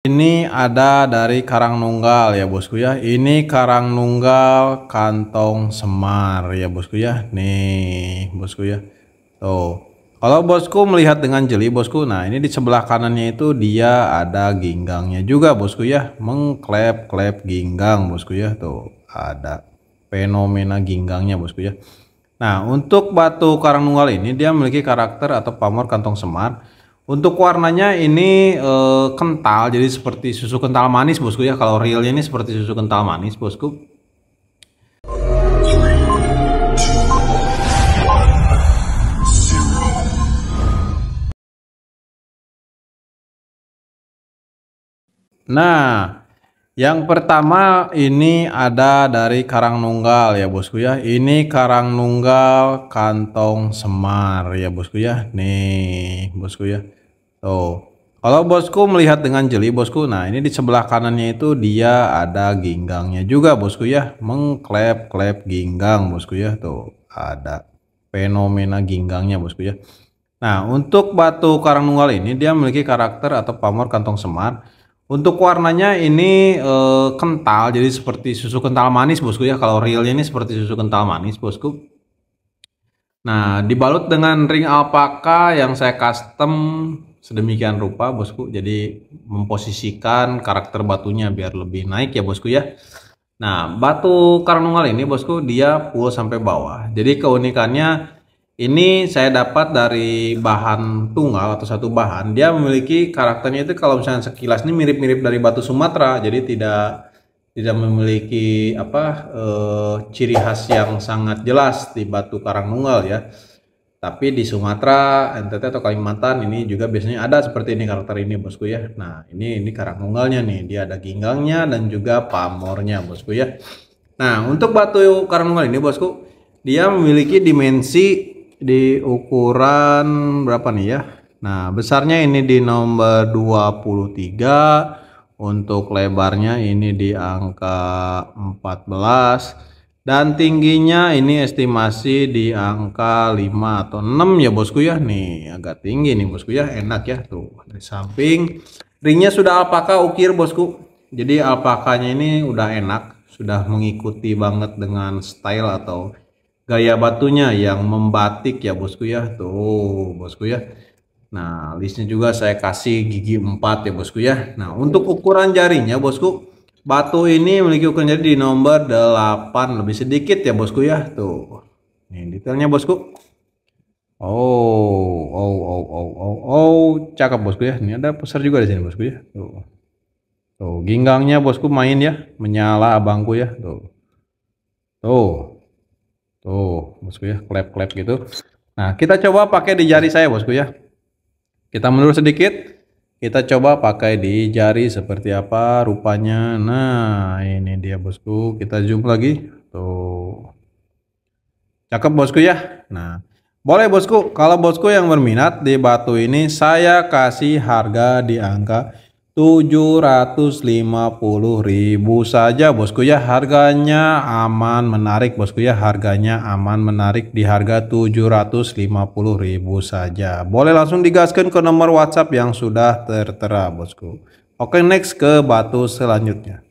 Ini ada dari Karang Nunggal ya bosku ya. Ini Karang Nunggal kantong semar ya bosku ya. Nih bosku ya. Tuh. Kalau bosku melihat dengan jeli bosku. Nah ini di sebelah kanannya itu dia ada ginggangnya juga bosku ya. Mengklep-klep ginggang bosku ya. Tuh ada fenomena ginggangnya bosku ya. Nah untuk batu Karang Nunggal ini dia memiliki karakter atau pamor kantong semar untuk warnanya ini e, kental, jadi seperti susu kental manis bosku ya. Kalau realnya ini seperti susu kental manis bosku. Nah, yang pertama ini ada dari Karang Nunggal ya bosku ya. Ini Karang Nunggal kantong semar ya bosku ya. Nih bosku ya. Tuh. Oh. Kalau bosku melihat dengan jeli bosku, nah ini di sebelah kanannya itu dia ada ginggangnya juga bosku ya, mengklep-klep ginggang bosku ya, tuh ada fenomena ginggangnya bosku ya. Nah untuk batu karang nunggal ini dia memiliki karakter atau pamor kantong semar. Untuk warnanya ini e, kental, jadi seperti susu kental manis bosku ya. Kalau realnya ini seperti susu kental manis bosku. Nah dibalut dengan ring alpaka yang saya custom sedemikian rupa bosku jadi memposisikan karakter batunya biar lebih naik ya bosku ya nah batu karnungal ini bosku dia full sampai bawah jadi keunikannya ini saya dapat dari bahan tunggal atau satu bahan dia memiliki karakternya itu kalau misalnya sekilas ini mirip-mirip dari batu Sumatera jadi tidak tidak memiliki apa e, ciri khas yang sangat jelas di batu karang nunggal ya tapi di Sumatera, NTT atau Kalimantan ini juga biasanya ada seperti ini karakter ini bosku ya. Nah ini ini karang tunggalnya nih, dia ada ginggangnya dan juga pamornya bosku ya. Nah untuk batu karang tunggal ini bosku, dia memiliki dimensi di ukuran berapa nih ya? Nah besarnya ini di nomor 23, untuk lebarnya ini di angka 14 dan tingginya ini estimasi di angka 5 atau 6 ya bosku ya nih agak tinggi nih bosku ya enak ya tuh dari samping ringnya sudah alpaka ukir bosku jadi alpakanya ini udah enak sudah mengikuti banget dengan style atau gaya batunya yang membatik ya bosku ya tuh bosku ya nah listnya juga saya kasih gigi 4 ya bosku ya nah untuk ukuran jarinya bosku Batu ini memiliki ukuran jadi di nomor 8 lebih sedikit ya bosku ya tuh. Ini detailnya bosku. Oh, oh, oh, oh, oh, oh, cakep bosku ya. Ini ada besar juga di sini bosku ya. Tuh. Tuh, ginggangnya bosku main ya, menyala abangku ya. Tuh. Tuh. Tuh, bosku ya, klep-klep gitu. Nah, kita coba pakai di jari saya bosku ya. Kita mundur sedikit. Kita coba pakai di jari seperti apa rupanya. Nah, ini dia bosku. Kita zoom lagi. Tuh. Cakep bosku ya. Nah, boleh bosku. Kalau bosku yang berminat di batu ini, saya kasih harga di angka ribu saja bosku ya harganya aman menarik bosku ya harganya aman menarik di harga ribu saja boleh langsung digaskan ke nomor WhatsApp yang sudah tertera bosku Oke next ke batu selanjutnya